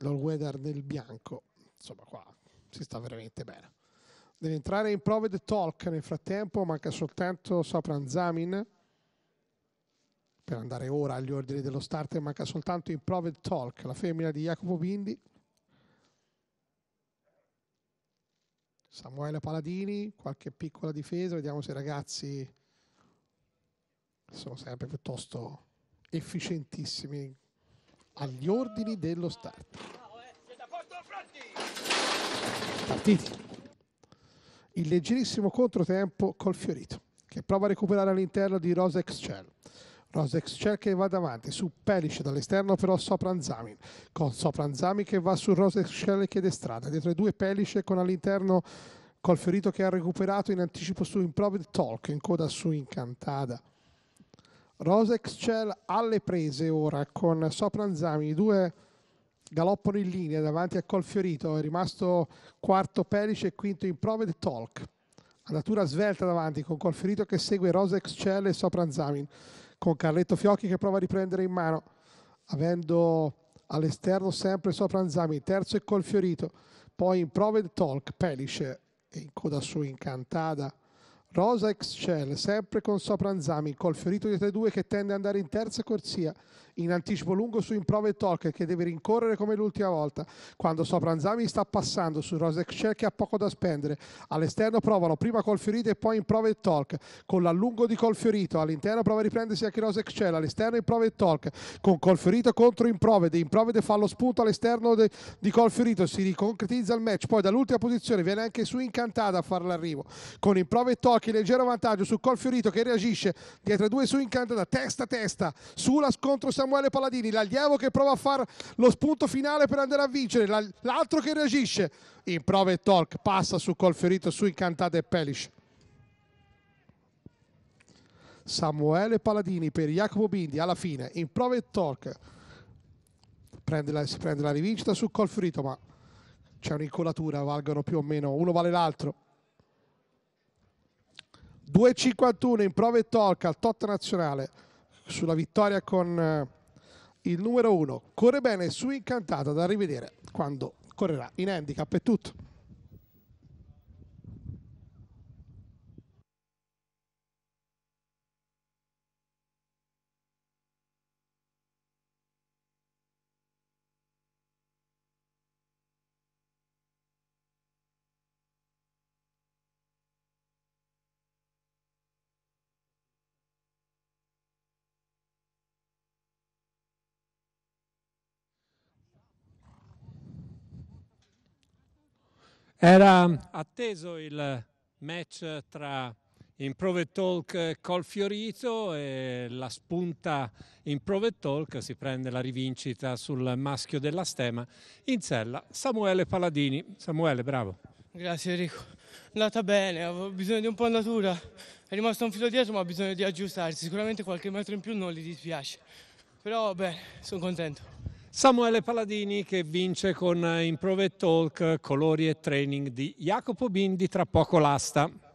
l'all-weather nel bianco. Insomma, qua si sta veramente bene. Deve entrare in prove The Talk nel frattempo, manca soltanto sopra Zamin. Per andare ora agli ordini dello starter manca soltanto in prove The Talk, la femmina di Jacopo Bindi. Samuele Paladini, qualche piccola difesa, vediamo se i ragazzi sono sempre piuttosto efficientissimi agli ordini dello start. Eh, Partiti. Il leggerissimo controtempo col Fiorito, che prova a recuperare all'interno di Rosa Excel. Rosa Excel che va davanti su Pelic dall'esterno però sopra Sopranzamin con Sopranzamin che va su Rosa Excel e chiede strada dietro i due Pelic con all'interno col ferito che ha recuperato in anticipo su Improved Talk in coda su Incantata Rosexcel alle prese ora con Sopranzami, due galoppano in linea davanti a Colfiorito, è rimasto quarto Pelice e quinto in Proved Talk. Andatura svelta davanti con Colfiorito che segue Rosexcel e Sopranzamin, con Carletto Fiocchi che prova a riprendere in mano, avendo all'esterno sempre Sopranzamin, terzo e Colfiorito, poi in Proved Talk Pelice e in coda su Incantata Rosa Excel, sempre con Sopranzami, col ferito dietro ai due che tende ad andare in terza corsia, in anticipo lungo su Improve e Talker che deve rincorrere come l'ultima volta, quando Sopranzami sta passando su Rosa Excel che ha poco da spendere. All'esterno provano prima col ferito e poi Improve e Talk, con l'allungo di col ferito, all'interno prova a riprendersi anche Rosa Excel, all'esterno Improve e Talk, con col ferito contro Improve, De Improve fa lo spunto all'esterno di col ferito, si riconcretizza il match, poi dall'ultima posizione viene anche su Incantata a fare l'arrivo, con Improve e Talk Ginocchi leggero vantaggio su col che reagisce dietro due su Incantata testa a testa sulla scontro Samuele Paladini, l'allievo che prova a fare lo spunto finale per andare a vincere l'altro che reagisce in prova e Torque passa su col su Incantata e Pelish Samuele Paladini per Jacopo Bindi alla fine in prova e torque prende la, si prende la rivincita su Colfiorito ma c'è un'incolatura valgono più o meno uno vale l'altro 2,51 in prove talk al tot nazionale sulla vittoria con eh, il numero 1. Corre bene su Incantata, da rivedere quando correrà in handicap. È tutto. Era atteso il match tra Improve Talk eh, col Fiorito e la spunta Improve Talk si prende la rivincita sul maschio della stema in sella Samuele Paladini. Samuele, bravo. Grazie Enrico. È andata bene, avevo bisogno di un po' andatura. È rimasto un filo dietro ma ha bisogno di aggiustarsi. Sicuramente qualche metro in più non gli dispiace. Però bene, sono contento. Samuele Paladini che vince con eh, Improve Talk, colori e training di Jacopo Bindi, tra poco l'asta.